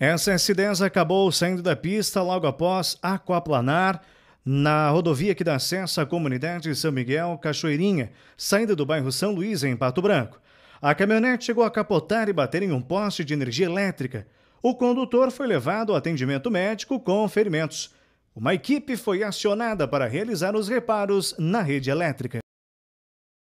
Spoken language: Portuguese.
Essa incidência acabou saindo da pista logo após aquaplanar na rodovia que dá acesso à comunidade São Miguel Cachoeirinha, saindo do bairro São Luís, em Pato Branco. A caminhonete chegou a capotar e bater em um poste de energia elétrica. O condutor foi levado ao atendimento médico com ferimentos. Uma equipe foi acionada para realizar os reparos na rede elétrica.